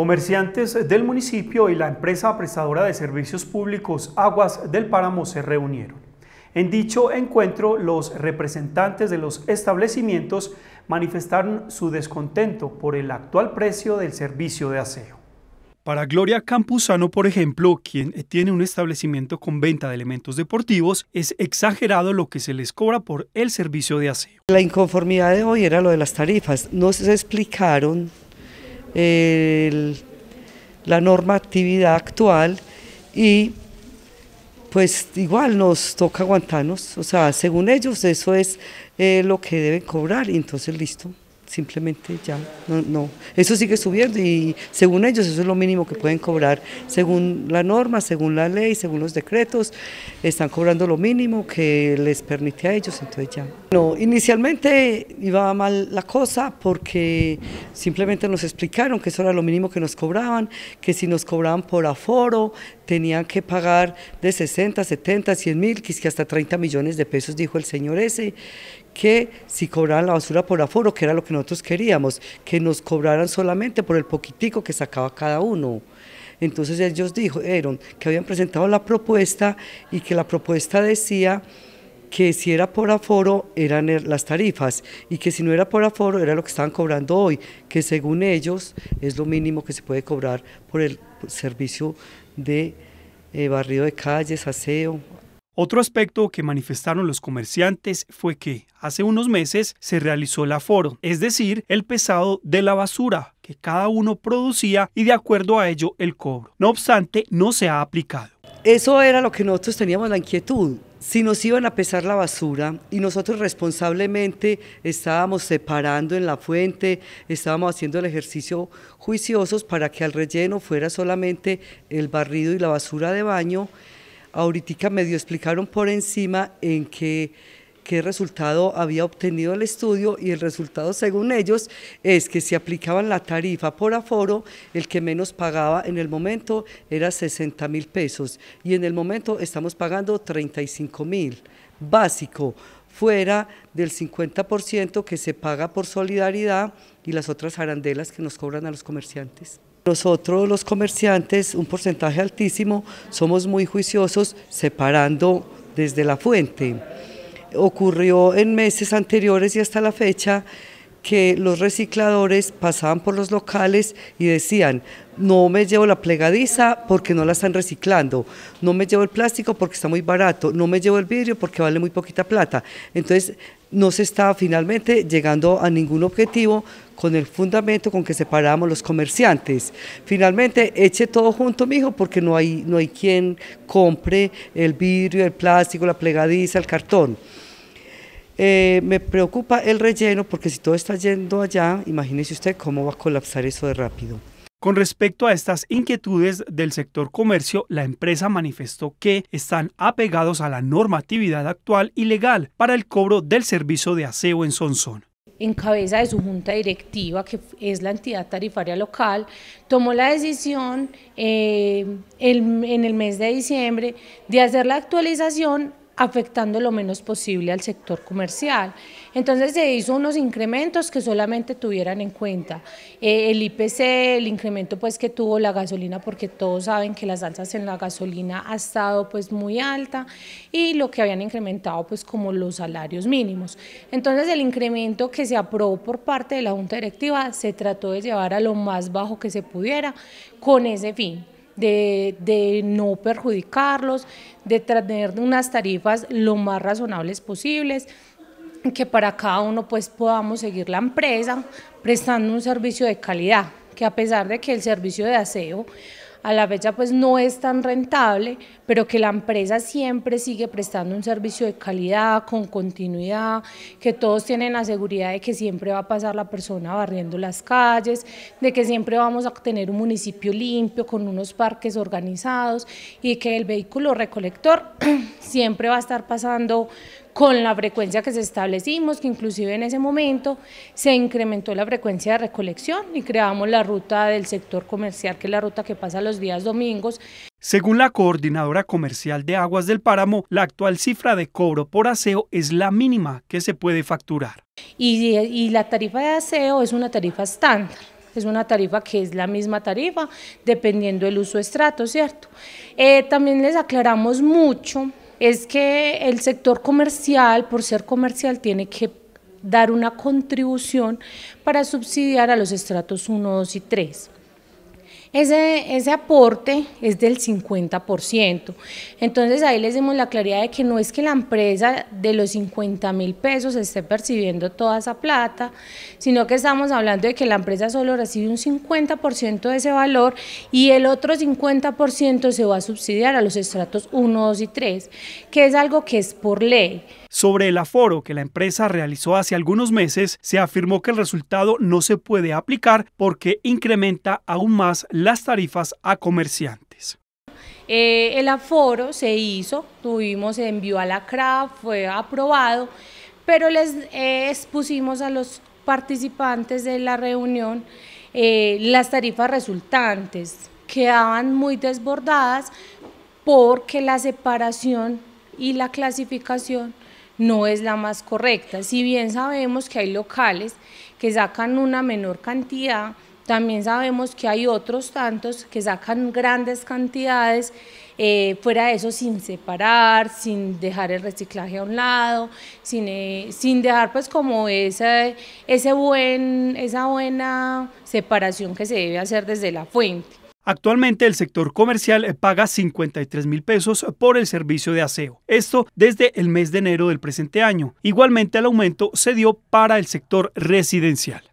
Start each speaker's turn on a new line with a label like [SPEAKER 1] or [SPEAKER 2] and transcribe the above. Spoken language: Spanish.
[SPEAKER 1] Comerciantes del municipio y la empresa prestadora de servicios públicos Aguas del Páramo se reunieron. En dicho encuentro, los representantes de los establecimientos manifestaron su descontento por el actual precio del servicio de aseo. Para Gloria Campuzano, por ejemplo, quien tiene un establecimiento con venta de elementos deportivos, es exagerado lo que se les cobra por el servicio de aseo. La
[SPEAKER 2] inconformidad de hoy era lo de las tarifas. No se explicaron el, la normatividad actual y pues igual nos toca aguantarnos, o sea, según ellos eso es eh, lo que deben cobrar, y entonces listo simplemente ya, no, no, Eso sigue subiendo y según ellos eso es lo mínimo que pueden cobrar, según la norma, según la ley, según los decretos, están cobrando lo mínimo que les permite a ellos, entonces ya. No, inicialmente iba mal la cosa porque simplemente nos explicaron que eso era lo mínimo que nos cobraban, que si nos cobraban por aforo, tenían que pagar de 60, 70, 100 mil, quizás hasta 30 millones de pesos, dijo el señor ese, que si cobraran la basura por aforo, que era lo que nosotros queríamos, que nos cobraran solamente por el poquitico que sacaba cada uno. Entonces ellos dijeron que habían presentado la propuesta y que la propuesta decía que si era por aforo eran er, las tarifas y que si no era por aforo era lo que estaban cobrando hoy, que según ellos es lo mínimo que se
[SPEAKER 1] puede cobrar por el servicio de eh, barrido de calles, aseo. Otro aspecto que manifestaron los comerciantes fue que hace unos meses se realizó el aforo, es decir, el pesado de la basura que cada uno producía y de acuerdo a ello el cobro. No obstante, no se ha aplicado. Eso era lo que nosotros
[SPEAKER 2] teníamos la inquietud, si nos iban a pesar la basura y nosotros responsablemente estábamos separando en la fuente, estábamos haciendo el ejercicio juiciosos para que al relleno fuera solamente el barrido y la basura de baño, ahorita medio explicaron por encima en que qué resultado había obtenido el estudio y el resultado según ellos es que si aplicaban la tarifa por aforo, el que menos pagaba en el momento era 60 mil pesos y en el momento estamos pagando 35 mil, básico, fuera del 50% que se paga por solidaridad y las otras arandelas que nos cobran a los comerciantes. Nosotros los comerciantes, un porcentaje altísimo, somos muy juiciosos separando desde la fuente ocurrió en meses anteriores y hasta la fecha que los recicladores pasaban por los locales y decían, no me llevo la plegadiza porque no la están reciclando, no me llevo el plástico porque está muy barato, no me llevo el vidrio porque vale muy poquita plata. Entonces no se estaba finalmente llegando a ningún objetivo con el fundamento con que separamos los comerciantes. Finalmente, eche todo junto, mijo, porque no hay, no hay quien compre el vidrio, el plástico, la plegadiza, el cartón. Eh, me preocupa el relleno porque si todo está yendo allá, imagínese usted cómo va a colapsar eso de rápido.
[SPEAKER 1] Con respecto a estas inquietudes del sector comercio, la empresa manifestó que están apegados a la normatividad actual y legal para el cobro del servicio de aseo en Sonsón
[SPEAKER 3] en cabeza de su junta directiva, que es la entidad tarifaria local, tomó la decisión eh, en el mes de diciembre de hacer la actualización afectando lo menos posible al sector comercial. Entonces se hizo unos incrementos que solamente tuvieran en cuenta eh, el IPC, el incremento pues que tuvo la gasolina, porque todos saben que las alzas en la gasolina ha estado pues muy alta y lo que habían incrementado pues como los salarios mínimos. Entonces el incremento que se aprobó por parte de la Junta Directiva se trató de llevar a lo más bajo que se pudiera con ese fin de, no perjudicarlos, de tener unas tarifas lo más razonables posibles que para cada uno pues podamos seguir la empresa prestando un servicio de calidad, que a pesar de que el servicio de aseo a la fecha pues no es tan rentable, pero que la empresa siempre sigue prestando un servicio de calidad, con continuidad, que todos tienen la seguridad de que siempre va a pasar la persona barriendo las calles, de que siempre vamos a tener un municipio limpio, con unos parques organizados y que el vehículo recolector siempre va a estar pasando con la frecuencia que se establecimos, que inclusive en ese momento se incrementó la frecuencia de recolección y creamos la ruta del sector comercial, que es la ruta que pasa los días domingos.
[SPEAKER 1] Según la coordinadora comercial de aguas del páramo, la actual cifra de cobro por aseo es la mínima que se puede facturar.
[SPEAKER 3] Y, la tarifa de aseo es una tarifa estándar. Es una tarifa que es la misma tarifa, dependiendo del uso estrato, ¿cierto? Eh, también les aclaramos mucho es que el sector comercial, por ser comercial, tiene que dar una contribución para subsidiar a los estratos 1, 2 y 3. Ese, ese aporte es del 50%. Entonces ahí les dimos la claridad de que no es que la empresa de los 50 mil pesos esté percibiendo toda esa plata, sino que estamos hablando de que la empresa solo recibe un 50% de ese valor y el otro 50% se va a subsidiar a los estratos 1, 2 y 3, que es algo que es por ley.
[SPEAKER 1] Sobre el aforo que la empresa realizó hace algunos meses, se afirmó que el resultado no se puede aplicar porque incrementa aún más las tarifas a comerciantes.
[SPEAKER 3] Eh, el aforo se hizo, tuvimos envío a la CRA, fue aprobado, pero les eh, expusimos a los participantes de la reunión eh, las tarifas resultantes. Quedaban muy desbordadas porque la separación y la clasificación no es la más correcta. Si bien sabemos que hay locales que sacan una menor cantidad, también sabemos que hay otros tantos que sacan grandes cantidades, eh, fuera de eso sin separar, sin dejar el reciclaje a un lado, sin, eh, sin dejar pues como esa, ese buen, esa buena separación que se debe hacer desde la fuente.
[SPEAKER 1] Actualmente el sector comercial eh, paga 53 mil pesos por el servicio de aseo. Esto desde el mes de enero del presente año. Igualmente el aumento se dio para el sector residencial.